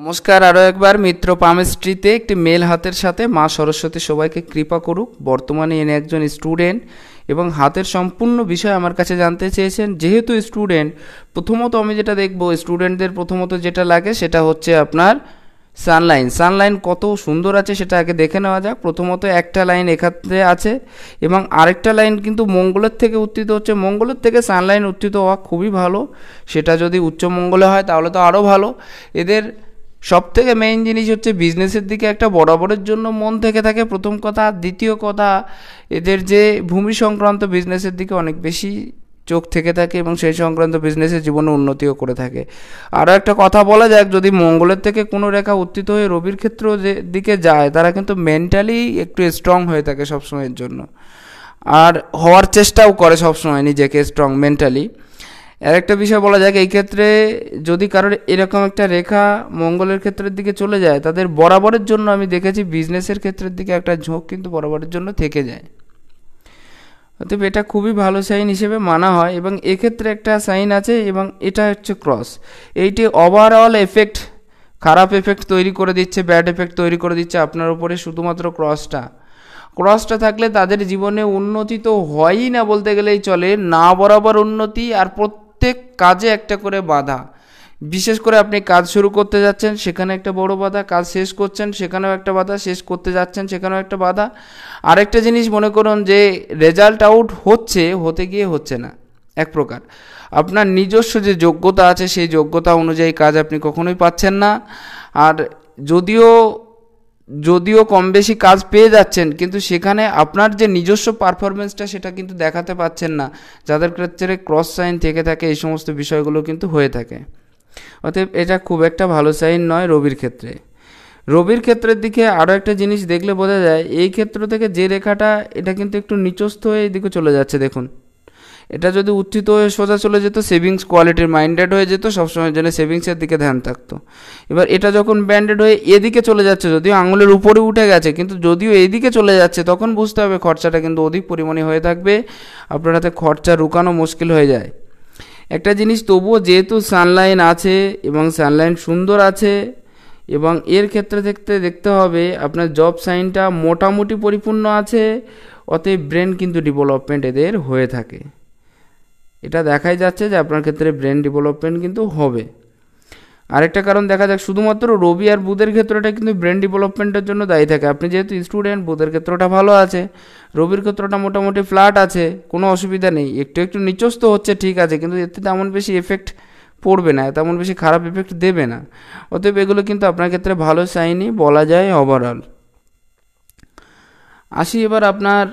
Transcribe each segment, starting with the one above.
নমস্কার আরও একবার মিত্র পামেস্ট্রিতে একটি মেল হাতের সাথে মা সরস্বতী সবাইকে কৃপা করুক বর্তমানে এনে একজন স্টুডেন্ট এবং হাতের সম্পূর্ণ বিষয় আমার কাছে জানতে চেয়েছেন যেহেতু স্টুডেন্ট প্রথমত আমি যেটা দেখব স্টুডেন্টদের প্রথমত যেটা লাগে সেটা হচ্ছে আপনার সানলাইন সানলাইন কত সুন্দর আছে সেটা আগে দেখে নেওয়া যাক প্রথমত একটা লাইন এখানে আছে এবং আরেকটা লাইন কিন্তু মঙ্গলের থেকে উত্থিত হচ্ছে মঙ্গলের থেকে সানলাইন উত্থিত হওয়া খুবই ভালো সেটা যদি উচ্চ মঙ্গলে হয় তাহলে তো আরও ভালো এদের সব থেকে মেইন জিনিস হচ্ছে বিজনেসের দিকে একটা বরাবরের জন্য মন থেকে থাকে প্রথম কথা দ্বিতীয় কথা এদের যে ভূমি সংক্রান্ত বিজনেসের দিকে অনেক বেশি চোখ থেকে থাকে এবং সেই সংক্রান্ত বিজনেসে জীবনে উন্নতিও করে থাকে আরও একটা কথা বলা যাক যদি মঙ্গলের থেকে কোনো রেখা উত্থিত হয়ে রবির ক্ষেত্র যে দিকে যায় তারা কিন্তু মেন্টালি একটু স্ট্রং হয়ে থাকে সবসময়ের জন্য আর হওয়ার চেষ্টাও করে সবসময় নিজেকে স্ট্রং মেন্টালি আর একটা বিষয় বলা যায় এই ক্ষেত্রে যদি কারোর এরকম একটা রেখা মঙ্গলের ক্ষেত্রের দিকে চলে যায় তাদের বরাবরের জন্য আমি দেখেছি বিজনেসের ক্ষেত্রের দিকে একটা ঝোঁক কিন্তু বরাবরের জন্য থেকে যায় অতএব এটা খুবই ভালো সাইন হিসেবে মানা হয় এবং এক্ষেত্রে একটা সাইন আছে এবং এটা হচ্ছে ক্রস এইটি ওভারঅল এফেক্ট খারাপ এফেক্ট তৈরি করে দিচ্ছে ব্যাড এফেক্ট তৈরি করে দিচ্ছে আপনার উপরে শুধুমাত্র ক্রসটা ক্রসটা থাকলে তাদের জীবনে উন্নতি তো হয়ই না বলতে গেলেই চলে না বরাবর উন্নতি আর প্রত্যেক কাজে একটা করে বাধা বিশেষ করে আপনি কাজ শুরু করতে যাচ্ছেন সেখানে একটা বড় বাধা কাজ শেষ করছেন সেখানেও একটা বাধা শেষ করতে যাচ্ছেন সেখানেও একটা বাধা আরেকটা জিনিস মনে করুন যে রেজাল্ট আউট হচ্ছে হতে গিয়ে হচ্ছে না এক প্রকার আপনার নিজস্ব যে যোগ্যতা আছে সেই যোগ্যতা অনুযায়ী কাজ আপনি কখনোই পাচ্ছেন না আর যদিও যদিও কম বেশি কাজ পেয়ে যাচ্ছেন কিন্তু সেখানে আপনার যে নিজস্ব পারফরমেন্সটা সেটা কিন্তু দেখাতে পাচ্ছেন না যাদের ক্ষেত্রে ক্রস সাইন থেকে থাকে এই সমস্ত বিষয়গুলো কিন্তু হয়ে থাকে অতএব এটা খুব একটা ভালো সাইন নয় রবির ক্ষেত্রে রবির ক্ষেত্রের দিকে আরও একটা জিনিস দেখলে বোঝা যায় এই ক্ষেত্র থেকে যে রেখাটা এটা কিন্তু একটু নিচস্থ হয়ে এদিকে চলে যাচ্ছে দেখুন এটা যদি উত্থিত হয়ে সোজা চলে যেত সেভিংস কোয়ালিটির মাইন্ডেড হয়ে যেত সবসময় জন্য সেভিংসের দিকে ধ্যান থাকতো এবার এটা যখন ব্যান্ডেড হয়ে এদিকে চলে যাচ্ছে যদিও আঙুলের উপরে উঠে গেছে কিন্তু যদিও এদিকে চলে যাচ্ছে তখন বুঝতে হবে খরচাটা কিন্তু অধিক পরিমাণে হয়ে থাকবে আপনার হাতে খরচা রুকানো মুশকিল হয়ে যায় একটা জিনিস তবুও যেহেতু সানলাইন আছে এবং সানলাইন সুন্দর আছে এবং এর ক্ষেত্রে দেখতে দেখতে হবে আপনার জব সাইনটা মোটামুটি পরিপূর্ণ আছে অতএব ব্রেন কিন্তু ডেভেলপমেন্ট এদের হয়ে থাকে এটা দেখাই যাচ্ছে যে আপনার ক্ষেত্রে ব্রেন ডেভেলপমেন্ট কিন্তু হবে আরেকটা কারণ দেখা যাক শুধুমাত্র রবি আর বুধের ক্ষেত্রটা কিন্তু ব্রেন ডেভেলপমেন্টের জন্য দায়ী থাকে আপনি যেহেতু স্টুডেন্ট বুধের ক্ষেত্রটা ভালো আছে রবির ক্ষেত্রটা মোটামুটি ফ্ল্যাট আছে কোনো অসুবিধা নেই একটু একটু নিচস্ত হচ্ছে ঠিক আছে কিন্তু এতে তেমন বেশি এফেক্ট পড়বে না তেমন বেশি খারাপ এফেক্ট দেবে না অতএব এগুলো কিন্তু আপনার ক্ষেত্রে ভালো সাইনই বলা যায় ওভারঅল আসি এবার আপনার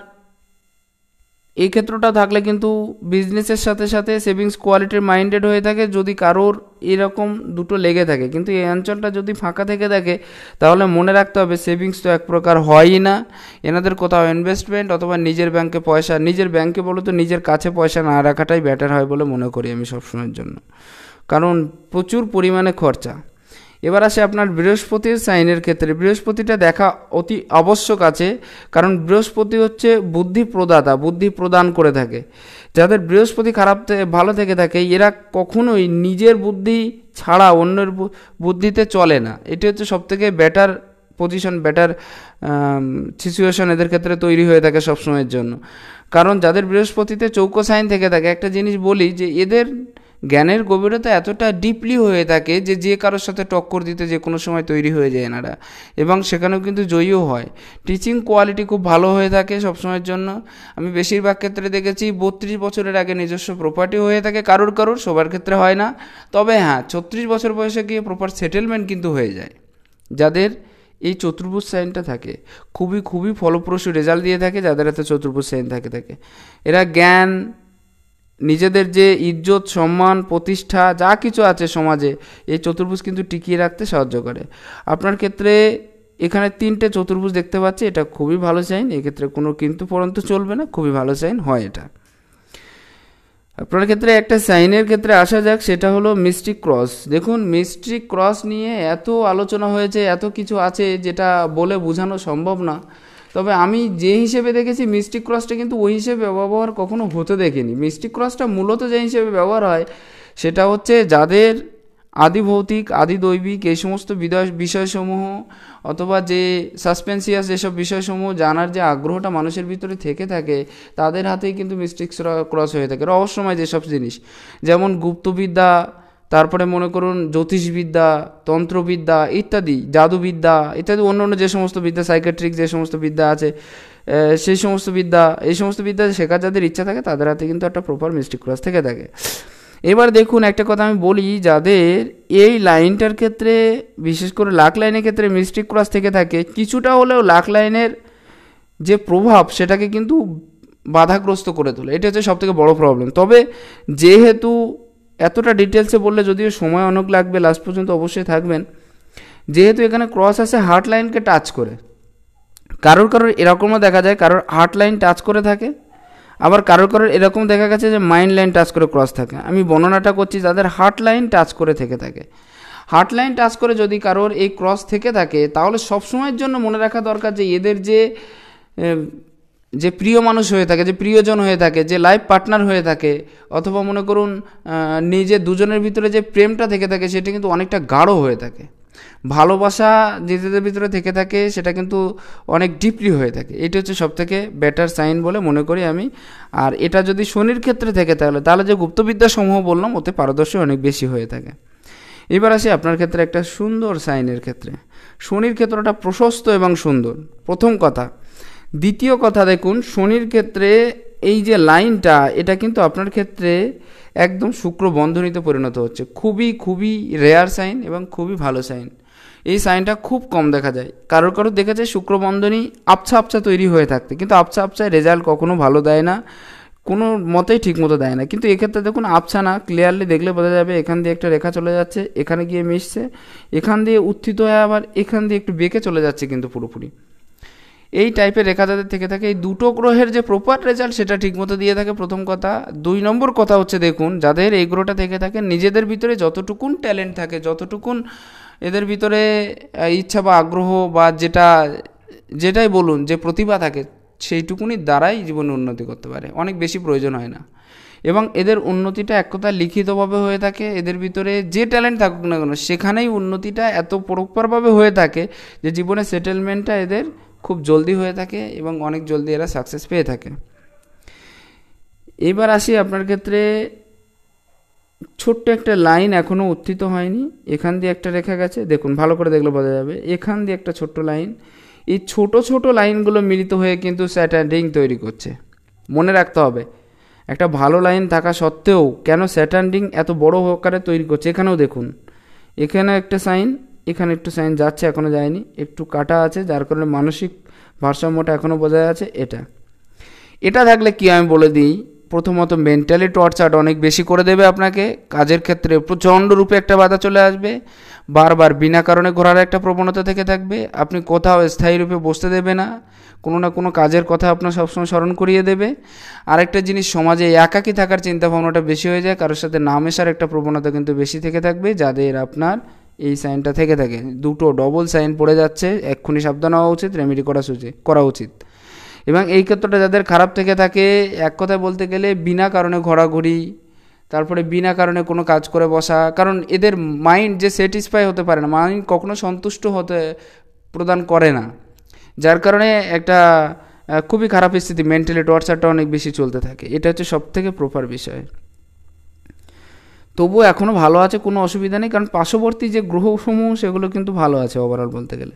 এই ক্ষেত্রটা থাকলে কিন্তু বিজনেসের সাথে সাথে সেভিংস কোয়ালিটির মাইন্ডেড হয়ে থাকে যদি কারোর এরকম দুটো লেগে থাকে কিন্তু এই অঞ্চলটা যদি ফাঁকা থেকে থাকে তাহলে মনে রাখতে হবে সেভিংস তো এক প্রকার হয়ই না এনাদের কোথাও ইনভেস্টমেন্ট অথবা নিজের ব্যাংকে পয়সা নিজের ব্যাংকে বলো তো নিজের কাছে পয়সা না রাখাটাই বেটার হয় বলে মনে করি আমি সবসময়ের জন্য কারণ প্রচুর পরিমাণে খরচা এবার আসে আপনার বৃহস্পতির সাইনের ক্ষেত্রে বৃহস্পতিটা দেখা অতি আবশ্যক আছে কারণ বৃহস্পতি হচ্ছে বুদ্ধি প্রদাতা বুদ্ধি প্রদান করে থাকে যাদের বৃহস্পতি খারাপ ভালো থেকে থাকে এরা কখনোই নিজের বুদ্ধি ছাড়া অন্যের বুদ্ধিতে চলে না এটি হচ্ছে সবথেকে বেটার পজিশন বেটার সিচুয়েশন এদের ক্ষেত্রে তৈরি হয়ে থাকে সবসময়ের জন্য কারণ যাদের বৃহস্পতিতে চৌকো সাইন থেকে থাকে একটা জিনিস বলি যে এদের জ্ঞানের গভীরতা এতটা ডিপলি হয়ে থাকে যে যে কারোর সাথে টক্কর দিতে যে কোনো সময় তৈরি হয়ে যায় এনারা এবং সেখানেও কিন্তু জয়ীও হয় টিচিং কোয়ালিটি খুব ভালো হয়ে থাকে সবসময়ের জন্য আমি বেশিরভাগ ক্ষেত্রে দেখেছি বত্রিশ বছরের আগে নিজস্ব প্রপার্টি হয়ে থাকে কারোর কারোর সবার ক্ষেত্রে হয় না তবে হ্যাঁ ছত্রিশ বছর বয়সে গিয়ে প্রপার সেটেলমেন্ট কিন্তু হয়ে যায় যাদের এই চতুর্ভুজ সাইনটা থাকে খুবই খুবই ফলপ্রসূ রেজাল্ট দিয়ে থাকে যাদের হাতে চতুর্ভুজ সাইন থাকে থাকে এরা জ্ঞান নিজেদের যে ইজ্জত সম্মান প্রতিষ্ঠা যা কিছু আছে সমাজে এই চতুর্ভুজ কিন্তু টিকিয়ে রাখতে সাহায্য করে আপনার ক্ষেত্রে এখানে তিনটে চতুর্ভুজ দেখতে পাচ্ছি এটা খুবই ভালো সাইন এক্ষেত্রে কোনো কিন্তু পরন্ত চলবে না খুবই ভালো সাইন হয় এটা আপনার ক্ষেত্রে একটা সাইনের ক্ষেত্রে আসা যাক সেটা হলো মিস্ট্রিক ক্রস দেখুন মিস্ট্রিক ক্রস নিয়ে এত আলোচনা হয়েছে এত কিছু আছে যেটা বলে বোঝানো সম্ভব না তবে আমি যে হিসেবে দেখেছি মিস্টিক ক্রসটা কিন্তু ওই হিসেবে ব্যবহার কখনো হতে দেখিনি মিস্টিক ক্রসটা মূলত যে হিসেবে ব্যবহার হয় সেটা হচ্ছে যাদের আদি ভৌতিক আদি দৈবিক এই সমস্ত বিদয় বিষয়সমূহ অথবা যে সাসপেন্সিয়াস যেসব বিষয়সমূহ জানার যে আগ্রহটা মানুষের ভিতরে থেকে থাকে তাদের হাতেই কিন্তু মিস্টিক ক্রস হয়ে থাকে রহস্যময় যেসব জিনিস যেমন গুপ্তবিদ্যা তারপরে মনে করুন জ্যোতিষবিদ্যা তন্ত্রবিদ্যা ইত্যাদি জাদুবিদ্যা ইত্যাদি অন্য অন্য যে সমস্ত বিদ্যা সাইকেট্রিক যে সমস্ত বিদ্যা আছে সেই সমস্ত বিদ্যা এই সমস্ত বিদ্যা শেখার যাদের ইচ্ছা থাকে তাদের হাতে কিন্তু একটা প্রপার মিস্টিক ক্লাস থেকে থাকে এবার দেখুন একটা কথা আমি বলি যাদের এই লাইনটার ক্ষেত্রে বিশেষ করে লাখ লাইনের ক্ষেত্রে মিস্টিক ক্রস থেকে থাকে কিছুটা হলেও লাখ লাইনের যে প্রভাব সেটাকে কিন্তু বাধাগ্রস্ত করে তোলে এটা হচ্ছে সবথেকে বড় প্রবলেম তবে যেহেতু এতটা ডিটেলসে বললে যদিও সময় অনেক লাগবে লাস্ট পর্যন্ত অবশ্যই থাকবেন যেহেতু এখানে ক্রস আসে হার্ট লাইনকে টাচ করে কারোর কারোর এরকমও দেখা যায় কারোর হার্ট লাইন টাচ করে থাকে আবার কারোর কারোর এরকম দেখা গেছে যে মাইন্ড লাইন টাচ করে ক্রস থাকে আমি বর্ণনাটা করছি যাদের হার্ট লাইন টাচ করে থেকে থাকে হার্ট লাইন টাচ করে যদি কারোর এই ক্রস থেকে থাকে তাহলে সবসময়ের জন্য মনে রাখা দরকার যে এদের যে যে প্রিয় মানুষ হয়ে থাকে যে প্রিয়জন হয়ে থাকে যে লাইফ পার্টনার হয়ে থাকে অথবা মনে করুন নিজে দুজনের ভিতরে যে প্রেমটা থেকে থাকে সেটা কিন্তু অনেকটা গাঢ় হয়ে থাকে ভালোবাসা নিজেদের ভিতরে থেকে থাকে সেটা কিন্তু অনেক ডিপলি হয়ে থাকে এটা হচ্ছে সবথেকে বেটার সাইন বলে মনে করি আমি আর এটা যদি শনির ক্ষেত্রে থেকে তাহলে তাহলে যে গুপ্তবিদ্যা সমূহ বললাম ওতে পারদর্শী অনেক বেশি হয়ে থাকে এবার আসি আপনার ক্ষেত্রে একটা সুন্দর সাইনের ক্ষেত্রে শনির ক্ষেত্রটা প্রশস্ত এবং সুন্দর প্রথম কথা দ্বিতীয় কথা দেখুন শনির ক্ষেত্রে এই যে লাইনটা এটা কিন্তু আপনার ক্ষেত্রে একদম শুক্র বন্ধনীতে পরিণত হচ্ছে খুবই খুবই রেয়ার সাইন এবং খুবই ভালো সাইন এই সাইনটা খুব কম দেখা যায় কারোর কারোর দেখেছে শুক্রবন্ধনী আবছা আবছা তৈরি হয়ে থাকতে কিন্তু আবছা আবছায় রেজাল্ট কখনো ভালো দেয় না কোনো মতেই ঠিকমতো দেয় না কিন্তু এক্ষেত্রে দেখুন আবছা না ক্লিয়ারলি দেখলে বোঝা যাবে এখান দিয়ে একটা রেখা চলে যাচ্ছে এখানে গিয়ে মিশছে এখান দিয়ে উত্থিত হয়ে আবার এখান দিয়ে একটু বেঁকে চলে যাচ্ছে কিন্তু পুরোপুরি এই টাইপের রেখা তাদের থেকে থাকে এই দুটো গ্রহের যে প্রপার রেজাল্ট সেটা ঠিকমতো দিয়ে থাকে প্রথম কথা দুই নম্বর কথা হচ্ছে দেখুন যাদের এই গ্রহটা থেকে থাকে নিজেদের ভিতরে যতটুকুন ট্যালেন্ট থাকে যতটুকুন এদের ভিতরে ইচ্ছা বা আগ্রহ বা যেটা যেটাই বলুন যে প্রতিভা থাকে সেইটুকুনি দ্বারাই জীবন উন্নতি করতে পারে অনেক বেশি প্রয়োজন হয় না এবং এদের উন্নতিটা এক কথা লিখিতভাবে হয়ে থাকে এদের ভিতরে যে ট্যালেন্ট থাকুক না কেন সেখানেই উন্নতিটা এত প্রপারভাবে হয়ে থাকে যে জীবনে সেটেলমেন্টটা এদের খুব জলদি হয়ে থাকে এবং অনেক জলদি এরা সাকসেস পেয়ে থাকে এবার আসি আপনার ক্ষেত্রে ছোট্ট একটা লাইন এখনও উত্থিত হয়নি এখান দিয়ে একটা রেখা গেছে দেখুন ভালো করে দেখলে বোঝা যাবে এখান দিয়ে একটা ছোট্ট লাইন এই ছোট ছোট লাইনগুলো মিলিত হয়ে কিন্তু স্যাটার্ডিং তৈরি করছে মনে রাখতে হবে একটা ভালো লাইন থাকা সত্ত্বেও কেন স্যাটার্ডিং এত বড় আকারে তৈরি করছে এখানেও দেখুন এখানে একটা সাইন এখানে একটু সাইন যাচ্ছে এখনও যায়নি একটু কাটা আছে যার কারণে মানসিক ভারসাম্যটা এখনও বোঝা আছে এটা এটা থাকলে কি আমি বলে দিই প্রথমত মেন্টালি টর্চার অনেক বেশি করে দেবে আপনাকে কাজের ক্ষেত্রে প্রচণ্ড রূপে একটা বাধা চলে আসবে বারবার বিনা কারণে ঘোরার একটা প্রবণতা থেকে থাকবে আপনি কোথাও স্থায়ী রূপে বসতে দেবে না কোনো না কোনো কাজের কথা আপনার সবসময় স্মরণ করিয়ে দেবে আরেকটা জিনিস সমাজে একাকী থাকার চিন্তা ভাবনাটা বেশি হয়ে যায় কারোর সাথে নামেশার একটা প্রবণতা কিন্তু বেশি থেকে থাকবে যাদের আপনার এই সাইনটা থেকে থাকে দুটো ডবল সাইন পড়ে যাচ্ছে এক্ষুনি সাবধান হওয়া উচিত রেমেডি করা সুচি করা উচিত এবং এই ক্ষেত্রটা যাদের খারাপ থেকে থাকে এক কথায় বলতে গেলে বিনা কারণে ঘোরাঘুরি তারপরে বিনা কারণে কোনো কাজ করে বসা কারণ এদের মাইন্ড যে স্যাটিসফাই হতে পারে না মাইন্ড কখনো সন্তুষ্ট হতে প্রদান করে না যার কারণে একটা খুবই খারাপ স্থিতি মেন্টালি টর্চারটা অনেক বেশি চলতে থাকে এটা হচ্ছে সবথেকে প্রপার বিষয় তবুও এখনও ভালো আছে কোনো অসুবিধা নেই কারণ পার্শ্ববর্তী যে গ্রহসমূহ সেগুলো কিন্তু ভালো আছে ওভারঅল বলতে গেলে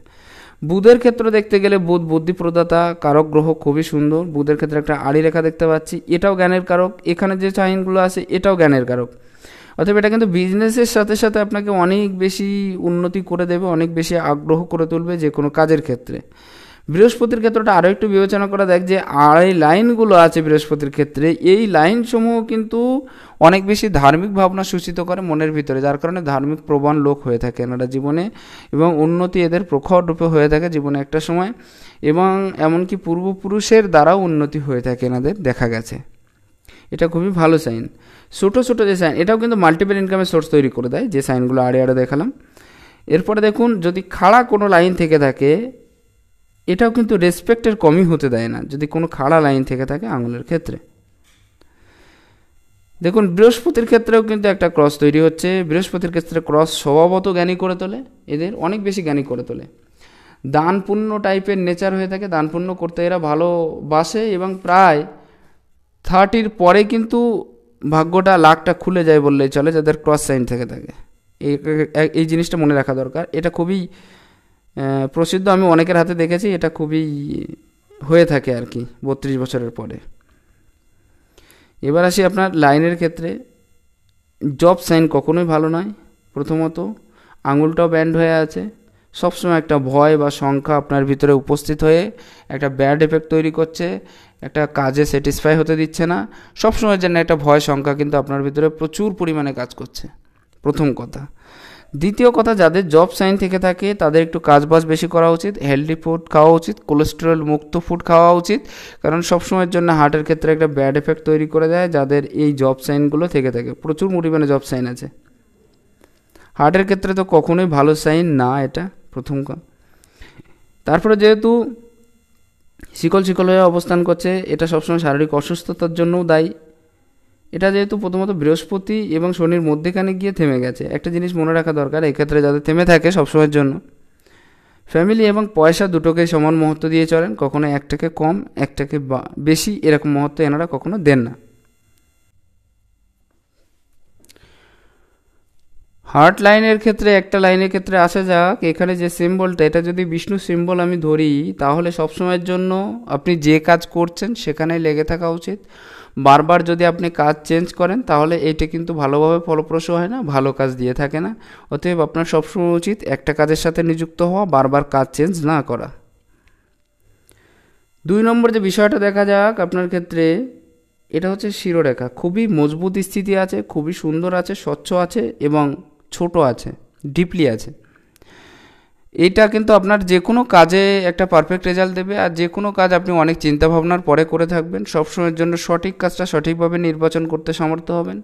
বুধের ক্ষেত্র দেখতে গেলে বুধ বুদ্ধি প্রদাতা কারক গ্রহ খুবই সুন্দর বুধের ক্ষেত্রে একটা আড়ি রেখা দেখতে পাচ্ছি এটাও জ্ঞানের কারক এখানে যে চাইনগুলো আছে এটাও জ্ঞানের কারক অথবা এটা কিন্তু বিজনেসের সাথে সাথে আপনাকে অনেক বেশি উন্নতি করে দেবে অনেক বেশি আগ্রহ করে তুলবে যে কোনো কাজের ক্ষেত্রে বৃহস্পতির ক্ষেত্রটা আরও একটু বিবেচনা করা দেখ যে আড়াই লাইনগুলো আছে বৃহস্পতির ক্ষেত্রে এই লাইনসমূহ কিন্তু অনেক বেশি ধার্মিক ভাবনা সূচিত করে মনের ভিতরে যার কারণে ধার্মিক প্রবণ লোক হয়ে থাকে এনারা জীবনে এবং উন্নতি এদের প্রখর রূপে হয়ে থাকে জীবনে একটা সময় এবং এমনকি পূর্বপুরুষের দ্বারাও উন্নতি হয়ে থাকে এনাদের দেখা গেছে এটা খুবই ভালো সাইন ছোটো ছোটো যে সাইন এটাও কিন্তু মাল্টিপল ইনকামের সোর্স তৈরি করে দেয় যে সাইনগুলো আড়ে আড়ে দেখালাম এরপরে দেখুন যদি খাড়া কোনো লাইন থেকে থাকে এটাও কিন্তু রেসপেক্টের কমই হতে দেয় না যদি কোনো খাড়া লাইন থেকে থাকে আঙুলের ক্ষেত্রে দেখুন বৃহস্পতির ক্ষেত্রেও কিন্তু একটা ক্রস তৈরি হচ্ছে বৃহস্পতির ক্ষেত্রে ক্রস স্বভাবত জ্ঞানী করে তোলে এদের অনেক বেশি জ্ঞানী করে তোলে দানপুণ্য টাইপের নেচার হয়ে থাকে দানপুণ্য করতে এরা ভালোবাসে এবং প্রায় থার্টির পরে কিন্তু ভাগ্যটা লাখটা খুলে যায় বললেই চলে যাদের ক্রস সাইন থেকে থাকে এই জিনিসটা মনে রাখা দরকার এটা খুবই প্রসিদ্ধ আমি অনেকের হাতে দেখেছি এটা খুবই হয়ে থাকে আর কি বত্রিশ বছরের পরে এবার আসি আপনার লাইনের ক্ষেত্রে জব সাইন কখনোই ভালো নয় প্রথমত আঙুলটাও ব্যান্ড হয়ে আছে সবসময় একটা ভয় বা সংখ্যা আপনার ভিতরে উপস্থিত হয়ে একটা ব্যাড এফেক্ট তৈরি করছে একটা কাজে স্যাটিসফাই হতে দিচ্ছে না সবসময়ের জন্য একটা ভয় সংখ্যা কিন্তু আপনার ভিতরে প্রচুর পরিমাণে কাজ করছে প্রথম কথা দ্বিতীয় কথা যাদের জব সাইন থেকে থাকে তাদের একটু কাজবাজ বেশি করা উচিত হেলদি ফুড খাওয়া উচিত কোলেস্টেরল মুক্ত ফুড খাওয়া উচিত কারণ সবসময়ের জন্য হার্টের ক্ষেত্রে একটা ব্যাড এফেক্ট তৈরি করে দেয় যাদের এই জব সাইনগুলো থেকে থাকে প্রচুর পরিমাণে জব সাইন আছে হার্টের ক্ষেত্রে তো কখনোই ভালো সাইন না এটা প্রথম কথা তারপরে যেহেতু শিকল শিকল হয়ে অবস্থান করছে এটা সবসময় শারীরিক অসুস্থতার জন্যও দায়ী এটা যেহেতু প্রথমত বৃহস্পতি এবং শনির মধ্যেখানে গিয়ে থেমে গেছে একটা জিনিস মনে রাখা দরকার এক্ষেত্রে যাদের থেমে থাকে সবসময়ের জন্য ফ্যামিলি এবং পয়সা দুটোকে সমান মহত্ব দিয়ে চলেন কখনো একটাকে কম একটাকে বেশি এরকম মহত্ব এনারা কখনো দেন না হার্ট লাইনের ক্ষেত্রে একটা লাইনের ক্ষেত্রে আসা যাক এখানে যে সিম্বলটা এটা যদি বিষ্ণু সিম্বল আমি ধরি তাহলে সবসময়ের জন্য আপনি যে কাজ করছেন সেখানে লেগে থাকা উচিত বারবার যদি আপনি কাজ চেঞ্জ করেন তাহলে এটা কিন্তু ভালোভাবে ফলপ্রসূ হয় না ভালো কাজ দিয়ে থাকে না অতএব আপনার সবসময় উচিত একটা কাজের সাথে নিযুক্ত হওয়া বারবার কাজ চেঞ্জ না করা দুই নম্বর যে বিষয়টা দেখা যাক আপনার ক্ষেত্রে এটা হচ্ছে শিরোরেখা খুবই মজবুত স্থিতি আছে খুবই সুন্দর আছে স্বচ্ছ আছে এবং ছোট আছে ডিপলি আছে এটা কিন্তু আপনার যে কোনো কাজে একটা পারফেক্ট রেজাল্ট দেবে আর যে কোনো কাজ আপনি অনেক চিন্তাভাবনার পরে করে থাকবেন সবসময়ের জন্য সঠিক কাজটা সঠিকভাবে নির্বাচন করতে সমর্থ হবেন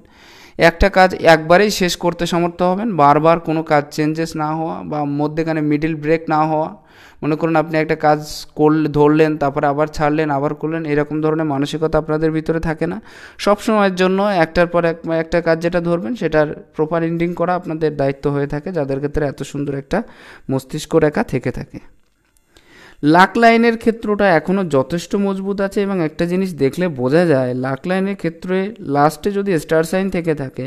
একটা কাজ একবারেই শেষ করতে সমর্থ হবেন বারবার কোনো কাজ চেঞ্জেস না হওয়া বা মধ্যেখানে মিডিল ব্রেক না হওয়া মনে করুন আপনি একটা কাজ করলে ধরলেন তারপরে আবার ছাড়লেন আবার করলেন এরকম ধরনের মানসিকতা আপনাদের ভিতরে থাকে না সব সময়ের জন্য একটার পর এক একটা কাজ যেটা ধরবেন সেটার প্রপার এন্ডিং করা আপনাদের দায়িত্ব হয়ে থাকে যাদের ক্ষেত্রে এত সুন্দর একটা মস্তিষ্ক রেখা থেকে থাকে লাক লাইনের ক্ষেত্রটা এখনও যথেষ্ট মজবুত আছে এবং একটা জিনিস দেখলে বোঝা যায় লাক লাইনের ক্ষেত্রে লাস্টে যদি স্টার সাইন থেকে থাকে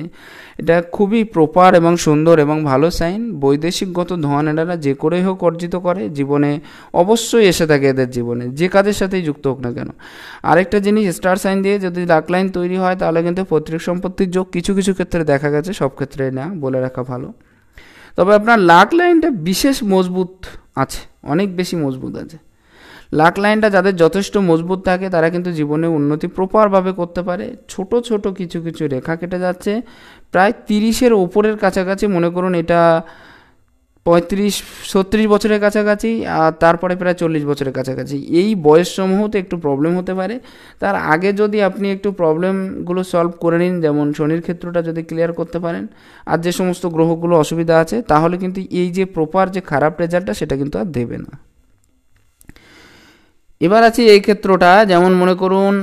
এটা খুবই প্রপার এবং সুন্দর এবং ভালো সাইন বৈদেশিকগত ধন এনারা যে করেই হোক অর্জিত করে জীবনে অবশ্যই এসে থাকে এদের জীবনে যে কাজের সাথেই যুক্ত হোক না কেন আরেকটা জিনিস স্টার সাইন দিয়ে যদি লাক লাইন তৈরি হয় তাহলে কিন্তু পৈতৃক সম্পত্তির যোগ কিছু কিছু ক্ষেত্রে দেখা গেছে সব ক্ষেত্রে না বলে রাখা ভালো তবে আপনার লাক লাইনটা বিশেষ মজবুত আছে অনেক বেশি মজবুত আছে লাক লাইনটা যাদের যথেষ্ট মজবুত থাকে তারা কিন্তু জীবনে উন্নতি প্রপারভাবে করতে পারে ছোট ছোট কিছু কিছু রেখা কেটে যাচ্ছে প্রায় তিরিশের ওপরের কাছাকাছি মনে করুন এটা পঁয়ত্রিশ ছত্রিশ বছরের কাছাকাছি আর তারপরে প্রায় চল্লিশ বছরের কাছাকাছি এই বয়স সমূহতে একটু প্রবলেম হতে পারে তার আগে যদি আপনি একটু প্রবলেমগুলো সলভ করে নিন যেমন শনির ক্ষেত্রটা যদি ক্লিয়ার করতে পারেন আর যে সমস্ত গ্রহগুলো অসুবিধা আছে তাহলে কিন্তু এই যে প্রপার যে খারাপ রেজাল্টটা সেটা কিন্তু আর দেবে না এবার আছে এই ক্ষেত্রটা যেমন মনে করুন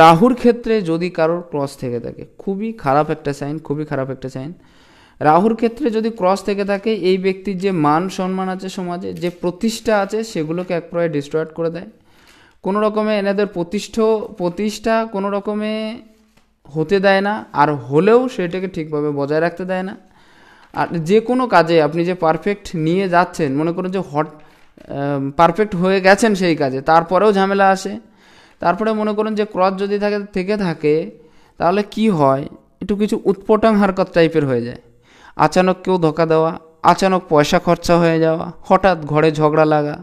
রাহুর ক্ষেত্রে যদি কারোর ক্রস থেকে থাকে খুবই খারাপ একটা সাইন খুবই খারাপ একটা সাইন রাহুর ক্ষেত্রে যদি ক্রস থেকে থাকে এই ব্যক্তির যে মান সম্মান আছে সমাজে যে প্রতিষ্ঠা আছে সেগুলোকে এক প্রয়ে ডিস্ট্রয়েড করে দেয় কোনো রকমে এনাদের প্রতিষ্ঠ প্রতিষ্ঠা কোনো রকমে হতে দেয় না আর হলেও সেটাকে ঠিকভাবে বজায় রাখতে দেয় না আর যে কোনো কাজে আপনি যে পারফেক্ট নিয়ে যাচ্ছেন মনে করুন যে হট পারফেক্ট হয়ে গেছেন সেই কাজে তারপরেও ঝামেলা আসে তারপরে মনে করুন যে ক্রস যদি থাকে থেকে থাকে তাহলে কি হয় একটু কিছু উৎপটাং হারকত টাইপের হয়ে যায় আচানক কেউ ধোকা দেওয়া আচানক পয়সা খরচা হয়ে যাওয়া হঠাৎ ঘরে ঝগড়া লাগা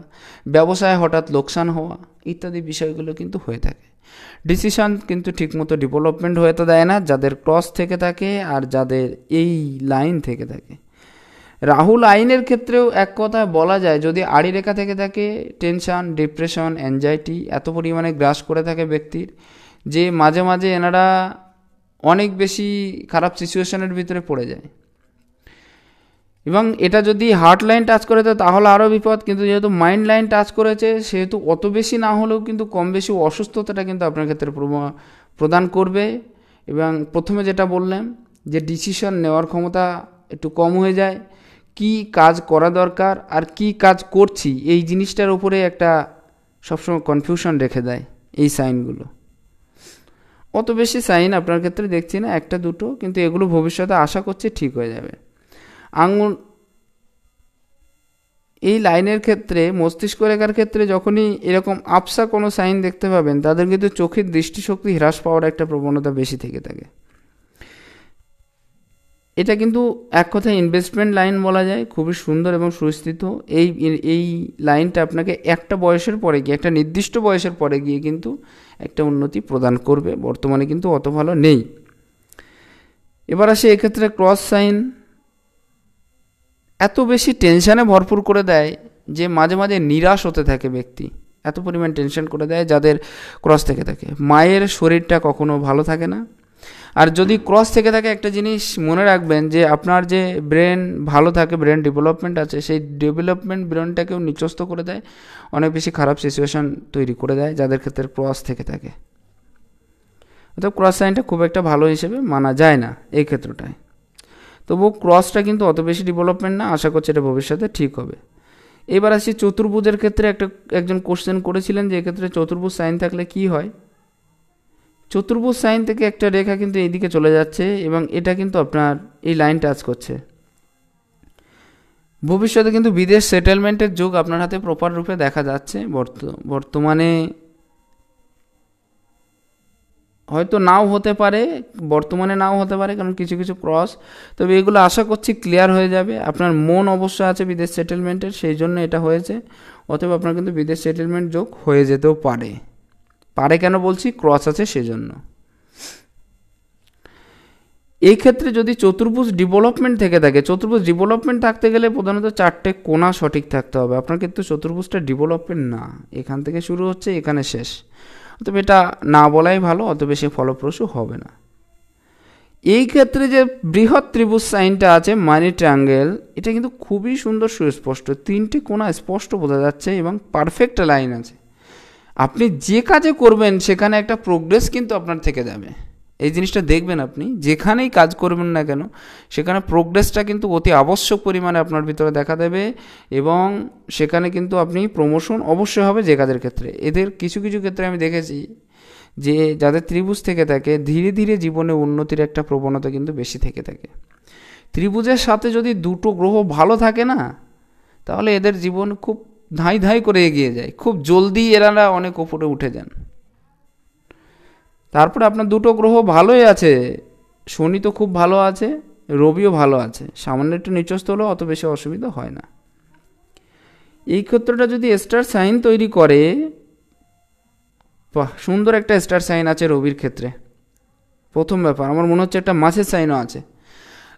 ব্যবসায় হঠাৎ লোকসান হওয়া ইত্যাদি বিষয়গুলো কিন্তু হয়ে থাকে ডিসিশান কিন্তু ঠিকমতো ডেভেলপমেন্ট হয়ে তো দেয় না যাদের ক্রস থেকে থাকে আর যাদের এই লাইন থেকে থাকে রাহুল আইনের ক্ষেত্রেও এক কথায় বলা যায় যদি আড়ি রেখা থেকে থাকে টেনশান ডিপ্রেশন অ্যাংজাইটি এত পরিমাণে গ্রাস করে থাকে ব্যক্তির যে মাঝে মাঝে এনারা অনেক বেশি খারাপ সিচুয়েশনের ভিতরে পড়ে যায় এবং এটা যদি হার্ট লাইন টাচ করে তো তাহলে আরও বিপদ কিন্তু যেহেতু মাইন্ড লাইন টাচ করেছে সেহেতু অত বেশি না হলেও কিন্তু কম বেশি অসুস্থতাটা কিন্তু আপনার ক্ষেত্রে প্রদান করবে এবং প্রথমে যেটা বললাম যে ডিসিশন নেওয়ার ক্ষমতা একটু কম হয়ে যায় কি কাজ করা দরকার আর কি কাজ করছি এই জিনিসটার উপরে একটা সবসময় কনফিউশন রেখে দেয় এই সাইনগুলো অত বেশি সাইন আপনার ক্ষেত্রে দেখছি না একটা দুটো কিন্তু এগুলো ভবিষ্যতে আশা করছি ঠিক হয়ে যাবে আঙুল এই লাইনের ক্ষেত্রে মস্তিষ্ক রেখার ক্ষেত্রে যখনই এরকম আপসা কোনো সাইন দেখতে পাবেন তাদের কিন্তু চোখের দৃষ্টিশক্তি হ্রাস পাওয়ার একটা প্রবণতা বেশি থেকে থাকে এটা কিন্তু এক কথায় ইনভেস্টমেন্ট লাইন বলা যায় খুবই সুন্দর এবং সুস্থিত এই এই লাইনটা আপনাকে একটা বয়সের পরে গিয়ে একটা নির্দিষ্ট বয়সের পরে গিয়ে কিন্তু একটা উন্নতি প্রদান করবে বর্তমানে কিন্তু অত ভালো নেই এবার আসে এক্ষেত্রে ক্রস সাইন এত বেশি টেনশানে ভরপুর করে দেয় যে মাঝে মাঝে নিরাশ হতে থাকে ব্যক্তি এত পরিমাণ টেনশন করে দেয় যাদের ক্রস থেকে থাকে মায়ের শরীরটা কখনো ভালো থাকে না আর যদি ক্রস থেকে থাকে একটা জিনিস মনে রাখবেন যে আপনার যে ব্রেন ভালো থাকে ব্রেন ডেভেলপমেন্ট আছে সেই ডেভেলপমেন্ট ব্রেনটাকেও নিচস্ত করে দেয় অনেক বেশি খারাপ সিচুয়েশান তৈরি করে দেয় যাদের ক্ষেত্রে ক্রস থেকে থাকে অর্থাৎ ক্রস সাইনটা খুব একটা ভালো হিসেবে মানা যায় না এই ক্ষেত্রটায় তবুও ক্রসটা কিন্তু অত বেশি ডেভেলপমেন্ট না আশা করছি এটা ভবিষ্যতে ঠিক হবে এবার আসছি চতুর্ভুজের ক্ষেত্রে একটা একজন কোশ্চেন করেছিলেন যে এক্ষেত্রে চতুর্ভুজ সাইন থাকলে কি হয় চতুর্ভুজ সাইন থেকে একটা রেখা কিন্তু এইদিকে চলে যাচ্ছে এবং এটা কিন্তু আপনার এই লাইন টাচ করছে ভবিষ্যতে কিন্তু বিদেশ সেটেলমেন্টের যুগ আপনার হাতে প্রপার রূপে দেখা যাচ্ছে বর্তমানে হয়তো নাও হতে পারে বর্তমানে নাও হতে পারে কারণ কিছু কিছু ক্রস তবে এগুলো আশা করছি ক্লিয়ার হয়ে যাবে আপনার মন অবশ্য আছে বিদেশ সেটেলমেন্টের সেই জন্য এটা হয়েছে অথবা আপনার কিন্তু বিদেশ সেটেলমেন্ট যোগ হয়ে যেতেও পারে পারে কেন বলছি ক্রস আছে সেজন্য এই ক্ষেত্রে যদি চতুর্ভুজ ডেভেলপমেন্ট থেকে থাকে চতুর্ভুজ ডেভেলপমেন্ট থাকতে গেলে প্রধানত চারটে কোণা সঠিক থাকতে হবে আপনার কিন্তু চতুর্ভুজটা ডেভেলপমেন্ট না এখান থেকে শুরু হচ্ছে এখানে শেষ তবে এটা না বলাই ভালো অত বেশি ফলপ্রসূ হবে না এই ক্ষেত্রে যে বৃহৎ ত্রিভুজ সাইনটা আছে মানি ট্রাঙ্গেল এটা কিন্তু খুবই সুন্দর সুস্পষ্ট তিনটি কোণা স্পষ্ট বোঝা যাচ্ছে এবং পারফেক্ট লাইন আছে আপনি যে কাজে করবেন সেখানে একটা প্রোগ্রেস কিন্তু আপনার থেকে যাবে এই জিনিসটা দেখবেন আপনি যেখানেই কাজ করবেন না কেন সেখানে প্রোগ্রেসটা কিন্তু অতি আবশ্যক পরিমাণে আপনার ভিতরে দেখা দেবে এবং সেখানে কিন্তু আপনি প্রমোশন অবশ্যই হবে যে কাজের ক্ষেত্রে এদের কিছু কিছু ক্ষেত্রে আমি দেখেছি যে যাদের ত্রিভুজ থেকে থাকে ধীরে ধীরে জীবনে উন্নতির একটা প্রবণতা কিন্তু বেশি থেকে থাকে ত্রিভুজের সাথে যদি দুটো গ্রহ ভালো থাকে না তাহলে এদের জীবন খুব ধাঁই ধাঁই করে এগিয়ে যায় খুব জলদি এরা অনেক ওপরে উঠে যান তারপরে আপনার দুটো গ্রহ ভালোই আছে শনি তো খুব ভালো আছে রবিও ভালো আছে সামান্য একটু নিচস্থ হলেও অত বেশি অসুবিধা হয় না এই ক্ষেত্রটা যদি স্টার সাইন তৈরি করে বাহ সুন্দর একটা স্টার সাইন আছে রবির ক্ষেত্রে প্রথম ব্যাপার আমার মনে হচ্ছে একটা মাছের সাইনও আছে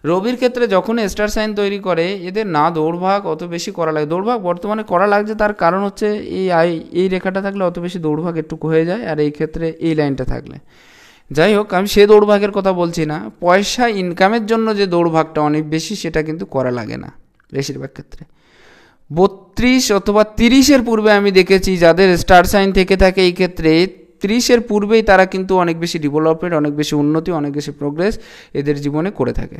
রবির ক্ষেত্রে যখন স্টার সাইন তৈরি করে এদের না দৌড়ভাগ অত বেশি করা লাগে দৌড়ভাগ বর্তমানে করা লাগছে তার কারণ হচ্ছে এই আই এই রেখাটা থাকলে অত বেশি দৌড়ভাগ একটু হয়ে যায় আর এই ক্ষেত্রে এই লাইনটা থাকলে যাই হোক আমি সে দৌড়ভাগের কথা বলছি না পয়সা ইনকামের জন্য যে দৌড়ভাগটা অনেক বেশি সেটা কিন্তু করা লাগে না বেশিরভাগ ক্ষেত্রে বত্রিশ অথবা তিরিশের পূর্বে আমি দেখেছি যাদের স্টার সাইন থেকে থাকে এই ক্ষেত্রে তিরিশের পূর্বেই তারা কিন্তু অনেক বেশি ডেভেলপমেন্ট অনেক বেশি উন্নতি অনেক বেশি প্রোগ্রেস এদের জীবনে করে থাকে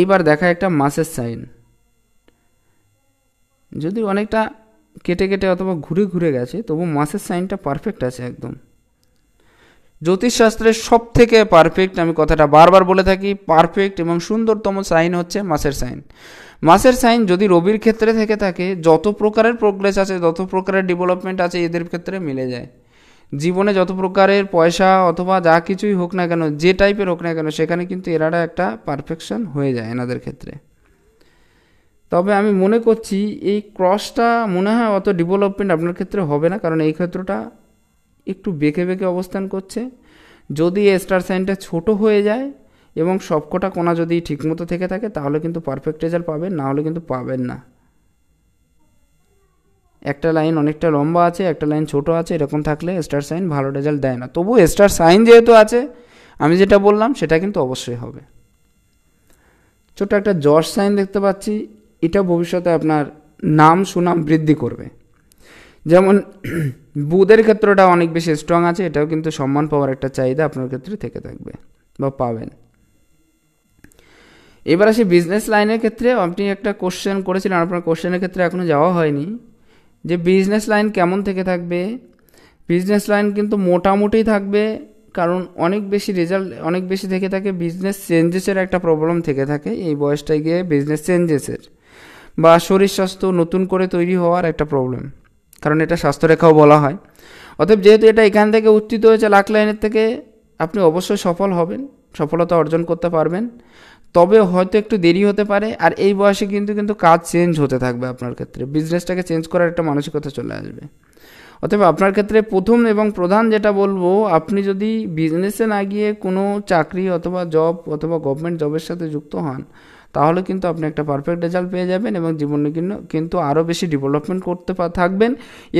এইবার দেখা একটা মাসের সাইন যদি অনেকটা কেটে কেটে অথবা ঘুরে ঘুরে গেছে তবু মাসের সাইনটা পারফেক্ট আছে একদম জ্যোতিষশাস্ত্রের সব থেকে পারফেক্ট আমি কথাটা বারবার বলে থাকি পারফেক্ট এবং সুন্দরতম সাইন হচ্ছে মাসের সাইন মাসের সাইন যদি রবির ক্ষেত্রে থেকে থাকে যত প্রকারের প্রোগ্রেস আছে যত প্রকারের ডেভেলপমেন্ট আছে এদের ক্ষেত্রে মিলে যায় জীবনে যত প্রকারের পয়সা অথবা যা কিছুই হোক না কেন যে টাইপের হোক না কেন সেখানে কিন্তু এরাটা একটা পারফেকশন হয়ে যায় এনাদের ক্ষেত্রে তবে আমি মনে করছি এই ক্রসটা মনে হয় অত ডেভেলপমেন্ট আপনার ক্ষেত্রে হবে না কারণ এই ক্ষেত্রটা একটু বেঁকে বেঁকে অবস্থান করছে যদি স্টার সাইনটা ছোট হয়ে যায় এবং সবকটা কোনা যদি ঠিকমতো থেকে থাকে তাহলে কিন্তু পারফেক্ট রেজাল্ট পাবেন না হলে কিন্তু পাবেন না একটা লাইন অনেকটা লম্বা আছে একটা লাইন ছোট আছে এরকম থাকলে স্টার সাইন ভালো রেজাল্ট দেয় না তবু স্টার সাইন যেহেতু আছে আমি যেটা বললাম সেটা কিন্তু অবশ্যই হবে ছোট একটা জর্জ সাইন দেখতে পাচ্ছি এটা ভবিষ্যতে আপনার নাম সুনাম বৃদ্ধি করবে যেমন বুধের ক্ষেত্রটা অনেক বেশি স্ট্রং আছে এটাও কিন্তু সম্মান পাওয়ার একটা চাহিদা আপনার ক্ষেত্রে থেকে থাকবে বা পাবেন এবার আসি বিজনেস লাইনের ক্ষেত্রে আপনি একটা কোশ্চেন করেছিলেন আপনার কোশ্চেনের ক্ষেত্রে এখনও যাওয়া হয়নি যে বিজনেস লাইন কেমন থেকে থাকবে বিজনেস লাইন কিন্তু মোটামুটি থাকবে কারণ অনেক বেশি রেজাল্ট অনেক বেশি থেকে থাকে বিজনেস চেঞ্জেসের একটা প্রবলেম থেকে থাকে এই বয়সটায় গিয়ে বিজনেস চেঞ্জেসের বা শরীর স্বাস্থ্য নতুন করে তৈরি হওয়ার একটা প্রবলেম কারণ এটা স্বাস্থ্যরেখাও বলা হয় অতএব যেহেতু এটা এখান থেকে উত্থিত হয়েছে লাখ লাইনের থেকে আপনি অবশ্যই সফল হবেন সফলতা অর্জন করতে পারবেন তবে হয়তো একটু দেরি হতে পারে আর এই বয়সে কিন্তু কিন্তু কাজ চেঞ্জ হতে থাকবে আপনার ক্ষেত্রে বিজনেসটাকে চেঞ্জ করার একটা মানসিকতা চলে আসবে অতএব আপনার ক্ষেত্রে প্রথম এবং প্রধান যেটা বলবো আপনি যদি বিজনেসে না গিয়ে কোনো চাকরি অথবা জব অথবা গভর্নমেন্ট জবের সাথে যুক্ত হন তাহলে কিন্তু আপনি একটা পারফেক্ট রেজাল্ট পেয়ে যাবেন এবং জীবনে কিন্তু কিন্তু আরও বেশি ডেভেলপমেন্ট করতে থাকবেন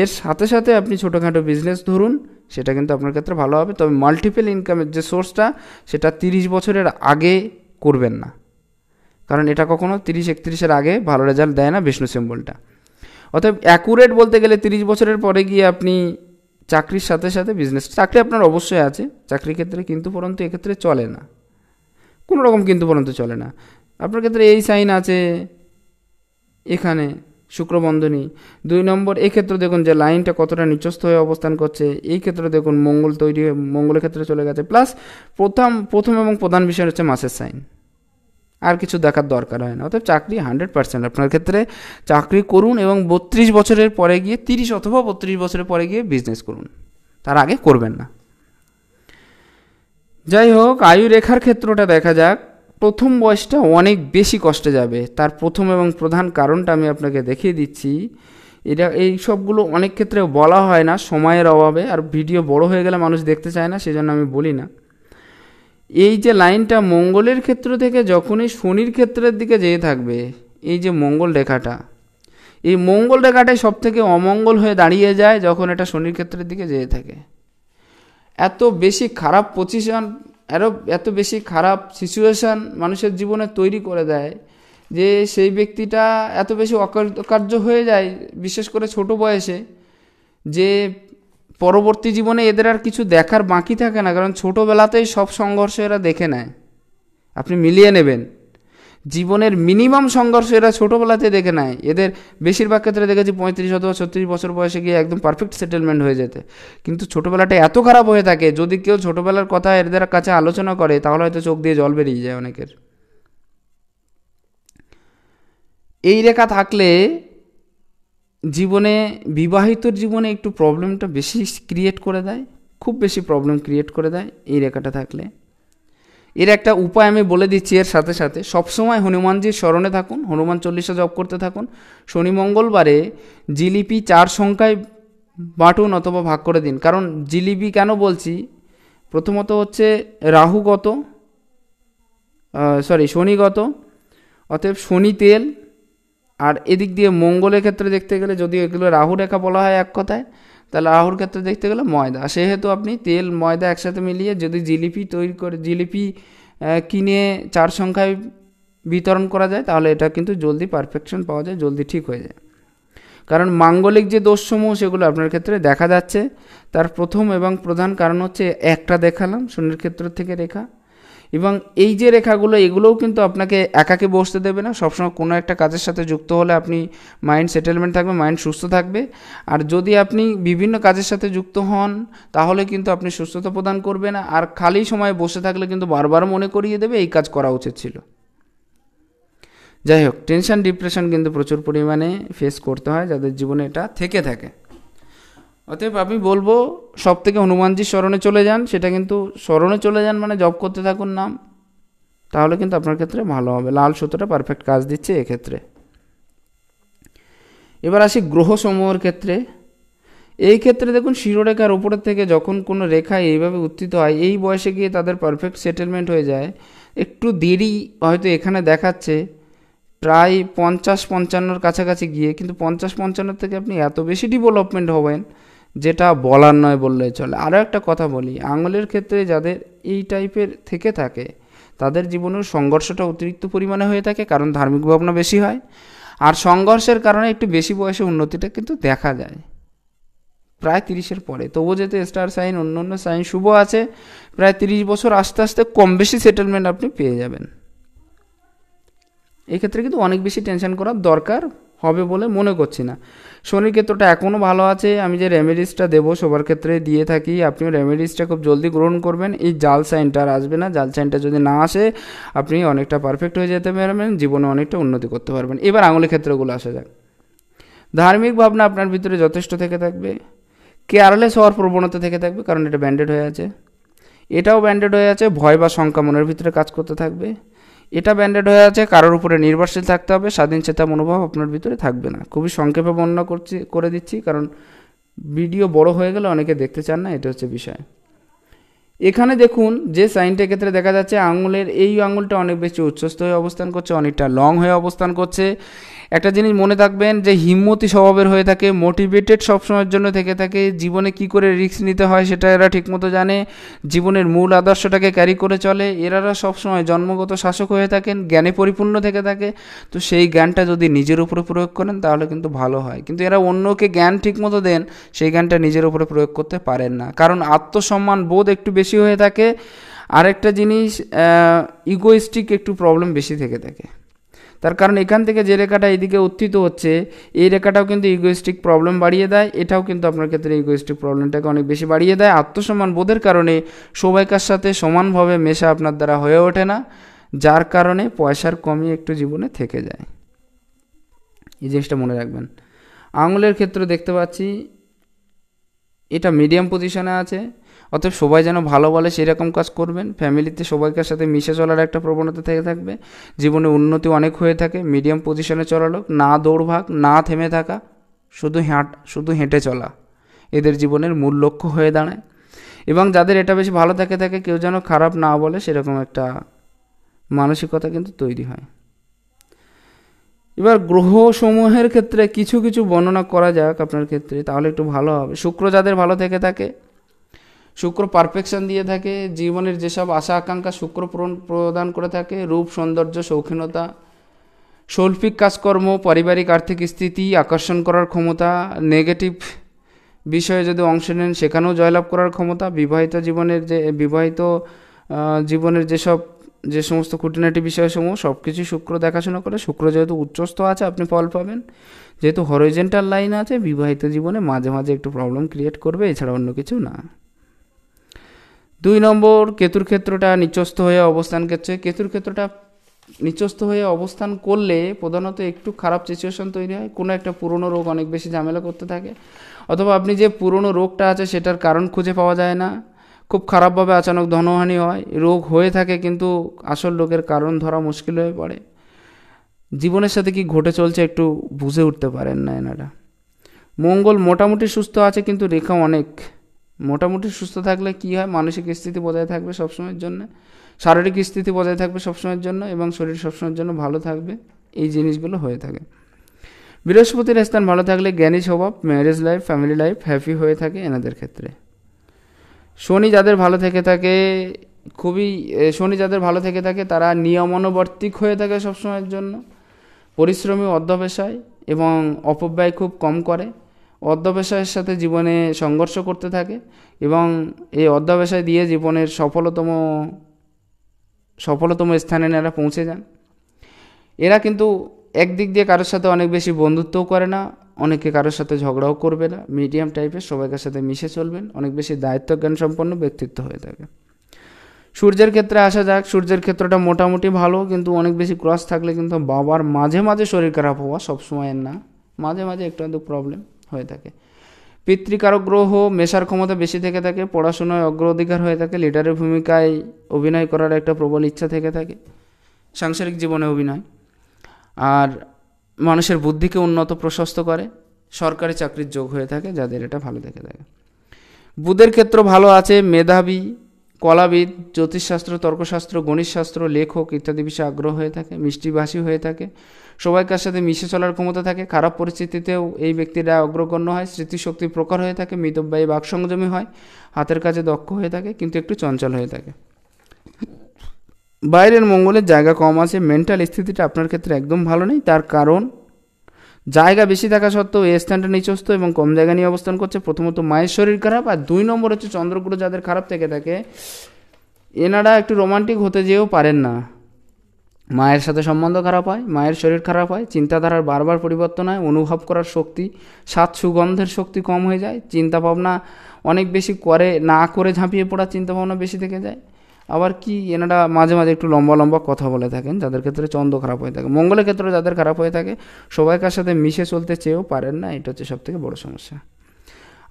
এর সাথে সাথে আপনি ছোটোখাটো বিজনেস ধরুন সেটা কিন্তু আপনার ক্ষেত্রে ভালো হবে তবে মাল্টিপল ইনকামের যে সোর্সটা সেটা তিরিশ বছরের আগে করবেন না কারণ এটা কখনো তিরিশ একত্রিশের আগে ভালো রেজাল্ট দেয় না বিষ্ণু সিম্বলটা অতএব অ্যাকুরেট বলতে গেলে তিরিশ বছরের পরে গিয়ে আপনি চাকরির সাথে সাথে বিজনেস চাকরি আপনার অবশ্যই আছে চাকরির ক্ষেত্রে কিন্তু পরন্তু এক্ষেত্রে চলে না কোনো রকম কিন্তু পরন্তু চলে না আপনার ক্ষেত্রে এই সাইন আছে এখানে শুক্রবন্ধনী দুই নম্বর এই ক্ষেত্রে দেখুন যে লাইনটা কতটা নিচস্থ হয়ে অবস্থান করছে এই ক্ষেত্রে দেখুন মঙ্গল তৈরি হয়ে মঙ্গলের ক্ষেত্রে চলে গেছে প্লাস প্রথম প্রথম এবং প্রধান বিষয় হচ্ছে মাসের সাইন আর কিছু দেখার দরকার হয় না অর্থাৎ চাকরি হান্ড্রেড পার্সেন্ট আপনার ক্ষেত্রে চাকরি করুন এবং বত্রিশ বছরের পরে গিয়ে তিরিশ অথবা বত্রিশ বছরের পরে গিয়ে বিজনেস করুন তার আগে করবেন না যাই হোক আয়ু রেখার ক্ষেত্রটা দেখা যাক প্রথম বয়সটা অনেক বেশি কষ্টে যাবে তার প্রথম এবং প্রধান কারণটা আমি আপনাকে দেখিয়ে দিচ্ছি এটা এই সবগুলো অনেক ক্ষেত্রে বলা হয় না সময়ের অভাবে আর ভিডিও বড় হয়ে গেলে মানুষ দেখতে চায় না সেজন্য আমি বলি না এই যে লাইনটা মঙ্গলের ক্ষেত্র থেকে যখনই শনির ক্ষেত্রের দিকে যেয়ে থাকবে এই যে মঙ্গল রেখাটা এই মঙ্গল রেখাটাই সব থেকে অমঙ্গল হয়ে দাঁড়িয়ে যায় যখন এটা শনির ক্ষেত্রের দিকে যেয়ে থাকে এত বেশি খারাপ পজিশন আরও এত বেশি খারাপ সিচুয়েশান মানুষের জীবনে তৈরি করে দেয় যে সেই ব্যক্তিটা এত বেশি অকার্য হয়ে যায় বিশেষ করে ছোট বয়সে যে পরবর্তী জীবনে এদের আর কিছু দেখার বাকি থাকে না কারণ ছোটোবেলাতেই সব সংঘর্ষ এরা দেখে নেয় আপনি মিলিয়ে নেবেন জীবনের মিনিমাম সংঘর্ষ এরা ছোটোবেলাতে দেখে নেয় এদের বেশিরভাগ ক্ষেত্রে দেখেছি পঁয়ত্রিশ অথবা ছত্রিশ বছর বয়সে গিয়ে একদম পারফেক্ট সেটেলমেন্ট হয়ে যেতে কিন্তু ছোটোবেলাটা এত খারাপ হয়ে থাকে যদি কেউ ছোটোবেলার কথা এদের কাছে আলোচনা করে তাহলে হয়তো চোখ দিয়ে জল বেরিয়ে যায় অনেকের এই রেখা থাকলে জীবনে বিবাহিত জীবনে একটু প্রবলেমটা বেশি ক্রিয়েট করে দেয় খুব বেশি প্রবলেম ক্রিয়েট করে দেয় এই রেখাটা থাকলে এর একটা উপায় আমি বলে দিচ্ছি এর সাথে সাথে সবসময় হনুমানজির স্মরণে থাকুন হনুমান চল্লিশা জপ করতে থাকুন শনি মঙ্গলবারে জিলিপি চার সংখ্যায় বাটুন অথবা ভাগ করে দিন কারণ জিলিপি কেন বলছি প্রথমত হচ্ছে রাহুগত সরি শনিগত অতএব শনি তেল আর এদিক দিয়ে মঙ্গলের ক্ষেত্রে দেখতে গেলে যদিও এগুলো রাহু রেখা বলা হয় এক কথায় তাহলে আহুর ক্ষেত্রে দেখতে গেলে ময়দা সেহেতু আপনি তেল ময়দা একসাথে মিলিয়ে যদি জিলিপি তৈরি করে জিলিপি কিনে চার সংখ্যায় বিতরণ করা যায় তাহলে এটা কিন্তু জলদি পারফেকশন পাওয়া যায় জলদি ঠিক হয়ে যায় কারণ মাঙ্গলিক যে দোষসমূহ সেগুলো আপনার ক্ষেত্রে দেখা যাচ্ছে তার প্রথম এবং প্রধান কারণ হচ্ছে একটা দেখালাম শনির ক্ষেত্র থেকে রেখা এবং এই যে রেখাগুলো এগুলোও কিন্তু আপনাকে একাকে বসতে দেবে না সবসময় কোনো একটা কাজের সাথে যুক্ত হলে আপনি মাইন্ড সেটেলমেন্ট থাকবে মাইন্ড সুস্থ থাকবে আর যদি আপনি বিভিন্ন কাজের সাথে যুক্ত হন তাহলে কিন্তু আপনি সুস্থতা প্রদান করবেন আর খালি সময়ে বসে থাকলে কিন্তু বারবার মনে করিয়ে দেবে এই কাজ করা উচিত ছিল যাই হোক টেনশন ডিপ্রেশন কিন্তু প্রচুর পরিমাণে ফেস করতে হয় যাদের জীবনে এটা থেকে থাকে অতএব আমি বলবো সব থেকে হনুমানজির স্মরণে চলে যান সেটা কিন্তু স্মরণে চলে যান মানে জব করতে থাকুন নাম তাহলে কিন্তু আপনার ক্ষেত্রে ভালো হবে লাল সুতোটা পারফেক্ট কাজ দিচ্ছে এক্ষেত্রে এবার আসি গ্রহসমূহের ক্ষেত্রে এই ক্ষেত্রে দেখুন শিরোরেখার উপরের থেকে যখন কোনো রেখা এইভাবে উত্থিত হয় এই বয়সে গিয়ে তাদের পারফেক্ট সেটেলমেন্ট হয়ে যায় একটু দেরি হয়তো এখানে দেখাচ্ছে প্রায় পঞ্চাশ পঞ্চান্নর কাছাকাছি গিয়ে কিন্তু পঞ্চাশ পঞ্চান্ন থেকে আপনি এত বেশি ডেভেলপমেন্ট হবেন যেটা বলার নয় বললে চলে আরও একটা কথা বলি আঙুলের ক্ষেত্রে যাদের এই টাইপের থেকে থাকে তাদের জীবনের সংঘর্ষটা অতিরিক্ত পরিমাণে হয়ে থাকে কারণ ধার্মিক ভাবনা বেশি হয় আর সংঘর্ষের কারণে একটু বেশি বয়সে উন্নতিটা কিন্তু দেখা যায় প্রায় তিরিশের পরে তবুও যেহেতু স্টার সাইন অন্য অন্য সাইন শুভ আছে প্রায় তিরিশ বছর আস্তে আস্তে কম বেশি সেটেলমেন্ট আপনি পেয়ে যাবেন এক্ষেত্রে কিন্তু অনেক বেশি টেনশন করার দরকার হবে বলে মনে করছি না শনির ক্ষেত্রটা এখনও ভালো আছে আমি যে রেমেডিসটা দেবো সবার ক্ষেত্রে দিয়ে থাকি আপনিও রেমেডিসটা খুব জলদি গ্রহণ করবেন এই জাল সাইনটা আর আসবে না জাল সাইনটা যদি না আসে আপনি অনেকটা পারফেক্ট হয়ে যেতে পারবেন জীবনে অনেকটা উন্নতি করতে পারবেন এবার আঙুলের ক্ষেত্রগুলো আসা যাক ধার্মিক ভাবনা আপনার ভিতরে যথেষ্ট থেকে থাকবে কেয়ারলেস হওয়ার প্রবণতা থেকে থাকবে কারণ এটা ব্যান্ডেড হয়ে আছে এটাও ব্যান্ডেড হয়ে আছে ভয় বা শঙ্কা মনের ভিতরে কাজ করতে থাকবে এটা ব্যান্ডেড হয়ে আছে কারোর উপরে নির্ভরশীল থাকতে হবে স্বাধীন চেতা মনোভাব আপনার ভিতরে থাকবে না খুবই সংক্ষেপে বর্ণনা করছি করে দিচ্ছি কারণ ভিডিও বড় হয়ে গেলে অনেকে দেখতে চান না এটা হচ্ছে বিষয় এখানে দেখুন যে সাইনটার ক্ষেত্রে দেখা যাচ্ছে আঙুলের এই আঙুলটা অনেক বেশি উচ্চস্থ হয়ে অবস্থান করছে অনেকটা লং হয়ে অবস্থান করছে একটা জিনিস মনে থাকবেন যে হিম্মতি স্বভাবের হয়ে থাকে মোটিভেটেড সবসময়ের জন্য থেকে থাকে জীবনে কি করে রিস্ক নিতে হয় সেটা এরা ঠিকমতো জানে জীবনের মূল আদর্শটাকে ক্যারি করে চলে এরা সবসময় জন্মগত শাসক হয়ে থাকেন জ্ঞানে পরিপূর্ণ থেকে থাকে তো সেই জ্ঞানটা যদি নিজের উপরে প্রয়োগ করেন তাহলে কিন্তু ভালো হয় কিন্তু এরা অন্যকে জ্ঞান ঠিকমতো দেন সেই জ্ঞানটা নিজের উপরে প্রয়োগ করতে পারেন না কারণ আত্মসম্মান বোধ একটু বেশি হয়ে থাকে আরেকটা জিনিস ইগোইস্টিক একটু প্রবলেম বেশি থেকে থাকে তার কারণ এখান থেকে যে রেখাটা এদিকে উত্থিত হচ্ছে এই রেখাটাও কিন্তু ইগোয়েস্টিক প্রবলেম বাড়িয়ে দেয় এটাও কিন্তু আপনার ক্ষেত্রে ইগোয়েস্টিক প্রবলেমটাকে অনেক বেশি বাড়িয়ে দেয় আত্মসম্মান বোধের কারণে সবাইকার সাথে সমানভাবে মেশা আপনার দ্বারা হয়ে ওঠে না যার কারণে পয়সার কমই একটু জীবনে থেকে যায় এই জিনিসটা মনে রাখবেন আঙুলের ক্ষেত্রে দেখতে পাচ্ছি এটা মিডিয়াম পজিশনে আছে অতএব সবাই যেন ভালো বলে সেরকম কাজ করবেন ফ্যামিলিতে সবাইকার সাথে মিশে চলার একটা প্রবণতা থেকে থাকবে জীবনে উন্নতি অনেক হয়ে থাকে মিডিয়াম পজিশনে চলা লোক না দৌড়ভাগ না থেমে থাকা শুধু হাঁট শুধু হেঁটে চলা এদের জীবনের মূল লক্ষ্য হয়ে দাঁড়ায় এবং যাদের এটা বেশি ভালো থাকে থাকে কেউ যেন খারাপ না বলে সেরকম একটা মানসিকতা কিন্তু তৈরি হয় এবার গ্রহসমূহের ক্ষেত্রে কিছু কিছু বর্ণনা করা যাক আপনার ক্ষেত্রে তাহলে একটু ভালো হবে শুক্র যাদের ভালো থেকে থাকে শুক্র পারফেকশন দিয়ে থাকে জীবনের যেসব আশা আকাঙ্ক্ষা শুক্র পূরণ প্রদান করে থাকে রূপ সৌন্দর্য শৌখিনতা শৈল্পিক কাজকর্ম পারিবারিক আর্থিক স্থিতি আকর্ষণ করার ক্ষমতা নেগেটিভ বিষয়ে যদি অংশ নেন সেখানেও জয়লাভ করার ক্ষমতা বিবাহিত জীবনের যে বিবাহিত জীবনের যেসব যে সমস্ত খুঁটিনাটি বিষয়সমূহ সব কিছুই শুক্র দেখাশোনা করে শুক্র যেহেতু উচ্চস্থ আছে আপনি ফল পাবেন যেহেতু হরিজেন্টাল লাইন আছে বিবাহিত জীবনে মাঝে মাঝে একটু প্রবলেম ক্রিয়েট করবে এছাড়া অন্য কিছু না দুই নম্বর কেতুর ক্ষেত্রটা নিচস্থ হয়ে অবস্থান করছে কেতুর ক্ষেত্রটা নিচস্ত হয়ে অবস্থান করলে প্রধানত একটু খারাপ সিচুয়েশন তৈরি হয় কোনো একটা পুরনো রোগ অনেক বেশি ঝামেলা করতে থাকে অথবা আপনি যে পুরনো রোগটা আছে সেটার কারণ খুঁজে পাওয়া যায় না খুব খারাপভাবে আচানক ধনহানি হয় রোগ হয়ে থাকে কিন্তু আসল রোগের কারণ ধরা মুশকিল হয়ে পড়ে জীবনের সাথে কি ঘটে চলছে একটু বুঝে উঠতে পারেন না এনারা মঙ্গল মোটামুটি সুস্থ আছে কিন্তু রেখা অনেক মোটামুটি সুস্থ থাকলে কি হয় মানসিক স্থিতি বজায় থাকবে সবসময়ের জন্য শারীরিক স্থিতি বজায় থাকবে সবসময়ের জন্য এবং শরীর সবসময়ের জন্য ভালো থাকবে এই জিনিসগুলো হয়ে থাকে বৃহস্পতির স্থান ভালো থাকলে জ্ঞানী স্বভাব marriage life family life happy হয়ে থাকে এনাদের ক্ষেত্রে শনি যাদের ভালো থেকে থাকে খুবই শনি যাদের ভালো থেকে থাকে তারা নিয়মানুবর্তিক হয়ে থাকে সবসময়ের জন্য পরিশ্রমী অধ্যবেশায় এবং অপব্যয় খুব কম করে অধ্যবসায়ের সাথে জীবনে সংঘর্ষ করতে থাকে এবং এই অধ্যবসায় দিয়ে জীবনের সফলতম সফলতম স্থানে এরা পৌঁছে যান এরা কিন্তু একদিক দিয়ে কারোর সাথে অনেক বেশি বন্ধুত্বও করে না অনেকে কারোর সাথে ঝগড়াও করবে না মিডিয়াম টাইপের সবাইকার সাথে মিশে চলবেন অনেক বেশি দায়িত্বজ্ঞান সম্পন্ন ব্যক্তিত্ব হয়ে থাকে সূর্যের ক্ষেত্রে আসা যাক সূর্যের ক্ষেত্রটা মোটামুটি ভালো কিন্তু অনেক বেশি ক্রস থাকলে কিন্তু বাবার মাঝে মাঝে শরীর খারাপ হওয়া সবসময়ের না মাঝে মাঝে একটু প্রবলেম হয়ে থাকে পিতৃকারক গ্রহ মেশার ক্ষমতা বেশি থেকে থাকে পড়াশোনায় অগ্রাধিকার হয়ে থাকে লিডারের ভূমিকায় অভিনয় করার একটা প্রবল ইচ্ছা থেকে থাকে সাংসারিক জীবনে অভিনয় আর মানুষের বুদ্ধিকে উন্নত প্রশস্ত করে সরকারি চাকরির যোগ হয়ে থাকে যাদের এটা ভালো দেখে থাকে বুধের ক্ষেত্র ভালো আছে মেধাবী কলাবিদ জ্যোতিষশাস্ত্র তর্কশাস্ত্র গণিতশাস্ত্র লেখক ইত্যাদি বিষয়ে আগ্রহ হয়ে থাকে মিষ্টিভাষী হয়ে থাকে সবাইকার সাথে মিশে চলার ক্ষমতা থাকে খারাপ পরিস্থিতিতেও এই ব্যক্তিরা অগ্রগণ্য হয় স্মৃতিশক্তির প্রকার হয়ে থাকে মিতব্যয়ী বাকসংযমী হয় হাতের কাজে দক্ষ হয়ে থাকে কিন্তু একটু চঞ্চল হয়ে থাকে বাইরের মঙ্গলের জায়গা কম আছে মেন্টাল স্থিতিটা আপনার ক্ষেত্রে একদম ভালো নেই তার কারণ জায়গা বেশি থাকা সত্ত্বেও এই স্থানটা নিচস্থ এবং কম জায়গা নিয়ে অবস্থান করছে প্রথমত মায়ের শরীর খারাপ আর দুই নম্বর হচ্ছে চন্দ্রগ্রহ যাদের খারাপ থেকে থাকে এনারা একটু রোমান্টিক হতে যেও পারেন না মায়ের সাথে সম্বন্ধ খারাপ হয় মায়ের শরীর খারাপ হয় চিন্তাধারার বারবার পরিবর্তন হয় অনুভব করার শক্তি স্বাদ সুগন্ধের শক্তি কম হয়ে যায় চিন্তা ভাবনা অনেক বেশি করে না করে ঝাঁপিয়ে পড়ার চিন্তাভাবনা বেশি থেকে যায় আবার কি এনারা মাঝে মাঝে একটু লম্বা লম্বা কথা বলে থাকেন যাদের ক্ষেত্রে চন্দ্র খারাপ হয়ে থাকে মঙ্গলের ক্ষেত্রে যাদের খারাপ হয়ে থাকে সবাইকার সাথে মিশে চলতে চেয়েও পারেন না এটা হচ্ছে সবথেকে বড় সমস্যা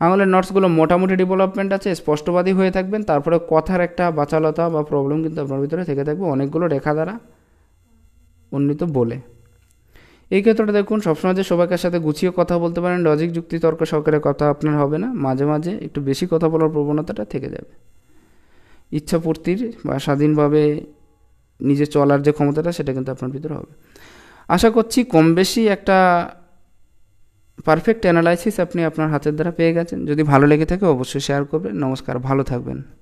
আঙুলের নটসগুলো মোটামুটি ডেভেলপমেন্ট আছে স্পষ্টবাদী হয়ে থাকবেন তারপরে কথার একটা বাচালতা বা প্রবলেম কিন্তু আপনার ভিতরে থেকে থাকবে অনেকগুলো রেখা দ্বারা উন্নীত বলে এই ক্ষেত্রে দেখুন সবসময় যে সবাইকার সাথে গুছিয়ে কথা বলতে পারেন লজিক যুক্তি তর্ক সহকারে কথা আপনার হবে না মাঝে মাঝে একটু বেশি কথা বলার প্রবণতাটা থেকে যাবে ইচ্ছাপূর্তির বা স্বাধীনভাবে নিজে চলার যে ক্ষমতাটা সেটা কিন্তু আপনার ভিতরে হবে আশা করছি কম বেশি একটা পারফেক্ট অ্যানালাইসিস আপনি আপনার হাতের দ্বারা পেয়ে গেছেন যদি ভালো লেগে থাকে অবশ্যই শেয়ার করবেন নমস্কার ভালো থাকবেন